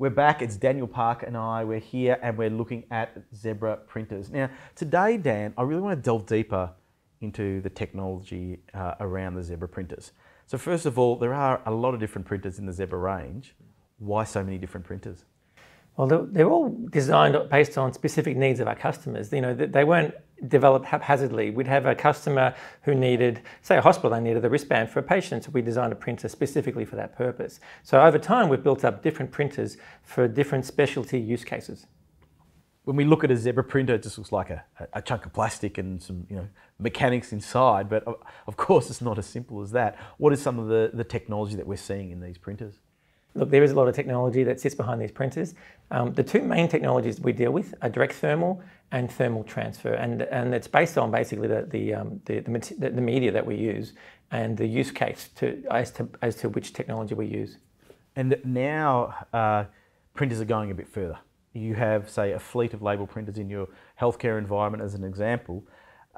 We're back, it's Daniel Park and I, we're here and we're looking at Zebra printers. Now, today, Dan, I really want to delve deeper into the technology uh, around the Zebra printers. So first of all, there are a lot of different printers in the Zebra range. Why so many different printers? Well, they're all designed based on specific needs of our customers. You know, they weren't developed haphazardly. We'd have a customer who needed, say a hospital, they needed a wristband for a patient, so we designed a printer specifically for that purpose. So over time, we've built up different printers for different specialty use cases. When we look at a zebra printer, it just looks like a, a chunk of plastic and some you know, mechanics inside, but of course it's not as simple as that. What is some of the, the technology that we're seeing in these printers? Look, there is a lot of technology that sits behind these printers. Um, the two main technologies we deal with are direct thermal and thermal transfer, and, and it's based on basically the, the, um, the, the, the media that we use and the use case to, as, to, as to which technology we use. And now uh, printers are going a bit further. You have, say, a fleet of label printers in your healthcare environment as an example.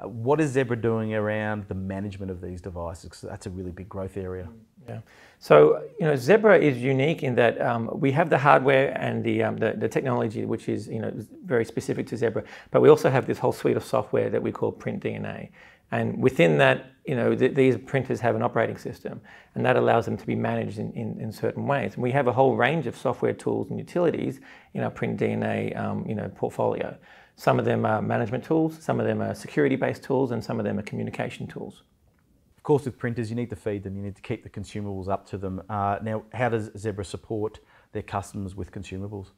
Uh, what is Zebra doing around the management of these devices? that's a really big growth area. Mm. Yeah. So you know, Zebra is unique in that um, we have the hardware and the, um, the, the technology, which is you know very specific to Zebra, but we also have this whole suite of software that we call Print DNA, and within that, you know, th these printers have an operating system, and that allows them to be managed in, in, in, certain ways. And we have a whole range of software tools and utilities in our Print DNA, um, you know, portfolio. Some of them are management tools, some of them are security-based tools, and some of them are communication tools. Of course, with printers, you need to feed them, you need to keep the consumables up to them. Uh, now, how does Zebra support their customers with consumables?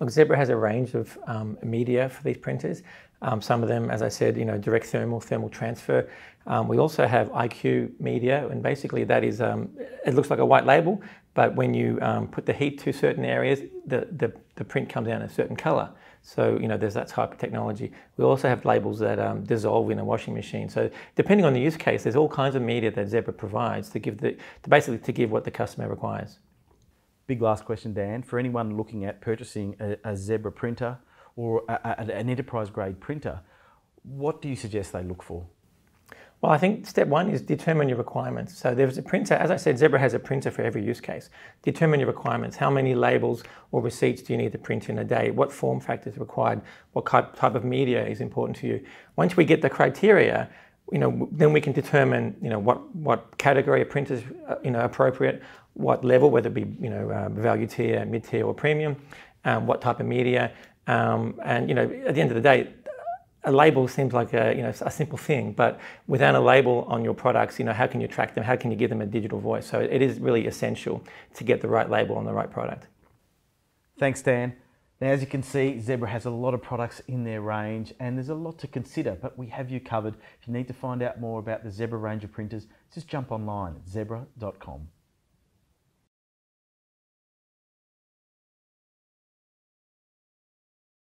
Look, Zebra has a range of um, media for these printers. Um, some of them, as I said, you know, direct thermal, thermal transfer. Um, we also have IQ media, and basically that is, um, it looks like a white label, but when you um, put the heat to certain areas, the, the, the print comes out in a certain color. So, you know, there's that type of technology. We also have labels that um, dissolve in a washing machine. So depending on the use case, there's all kinds of media that Zebra provides to give the, to basically to give what the customer requires. Big last question, Dan. For anyone looking at purchasing a, a Zebra printer or a, a, an enterprise grade printer, what do you suggest they look for? Well, I think step one is determine your requirements. So there's a printer, as I said, Zebra has a printer for every use case. Determine your requirements. How many labels or receipts do you need to print in a day? What form factor is required? What type of media is important to you? Once we get the criteria, you know, then we can determine, you know, what, what category of printers, uh, you know, appropriate, what level, whether it be, you know, uh, value tier, mid tier or premium, um, what type of media. Um, and, you know, at the end of the day, a label seems like a you know a simple thing, but without a label on your products, you know how can you track them? How can you give them a digital voice? So it is really essential to get the right label on the right product. Thanks, Dan. Now, as you can see, Zebra has a lot of products in their range and there's a lot to consider, but we have you covered. If you need to find out more about the Zebra range of printers, just jump online at zebra.com.